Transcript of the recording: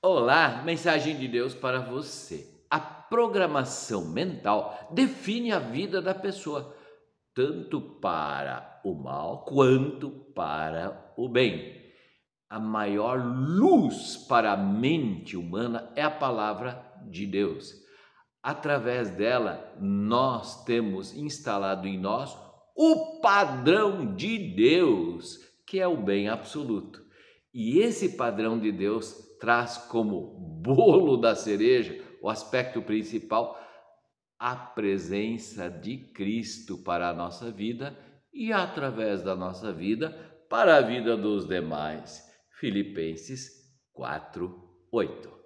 Olá, mensagem de Deus para você. A programação mental define a vida da pessoa, tanto para o mal quanto para o bem. A maior luz para a mente humana é a palavra de Deus. Através dela, nós temos instalado em nós o padrão de Deus, que é o bem absoluto. E esse padrão de Deus traz como bolo da cereja o aspecto principal, a presença de Cristo para a nossa vida e através da nossa vida para a vida dos demais. Filipenses 4, 8.